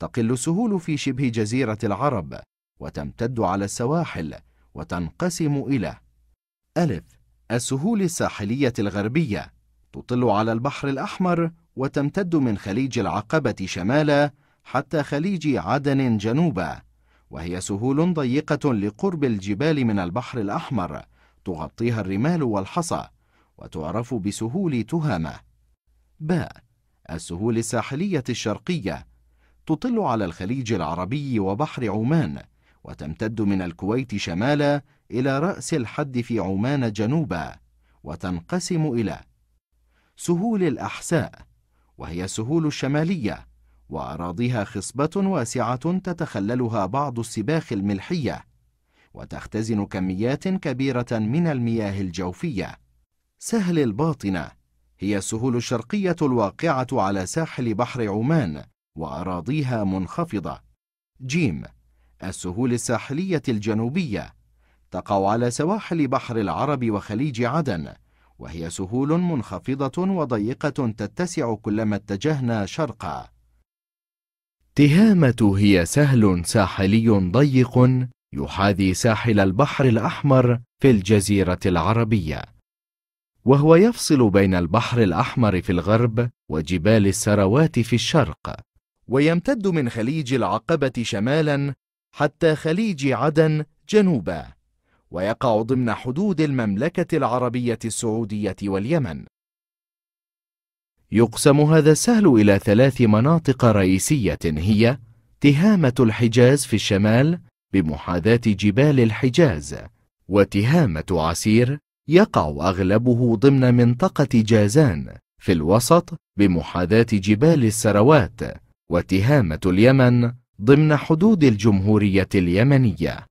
تقل السهول في شبه جزيرة العرب وتمتد على السواحل وتنقسم إلى ألف السهول الساحلية الغربية تطل على البحر الأحمر وتمتد من خليج العقبة شمالا حتى خليج عدن جنوبا وهي سهول ضيقة لقرب الجبال من البحر الأحمر تغطيها الرمال والحصى وتعرف بسهول تهامة باء السهول الساحلية الشرقية تطل على الخليج العربي وبحر عمان وتمتد من الكويت شمالا إلى رأس الحد في عمان جنوبا وتنقسم إلى سهول الأحساء وهي السهول الشمالية وأراضيها خصبة واسعة تتخللها بعض السباخ الملحية وتختزن كميات كبيرة من المياه الجوفية سهل الباطنة هي السهول الشرقية الواقعة على ساحل بحر عمان وأراضيها منخفضة ج السهول الساحلية الجنوبية تقع على سواحل بحر العرب وخليج عدن وهي سهول منخفضة وضيقة تتسع كلما اتجهنا شرقا تهامة هي سهل ساحلي ضيق يحاذي ساحل البحر الأحمر في الجزيرة العربية وهو يفصل بين البحر الأحمر في الغرب وجبال السروات في الشرق ويمتد من خليج العقبة شمالا حتى خليج عدن جنوبا ويقع ضمن حدود المملكة العربية السعودية واليمن يقسم هذا السهل إلى ثلاث مناطق رئيسية هي تهامة الحجاز في الشمال بمحاذاة جبال الحجاز وتهامة عسير يقع أغلبه ضمن منطقة جازان في الوسط بمحاذاة جبال السروات وتهامة اليمن ضمن حدود الجمهورية اليمنية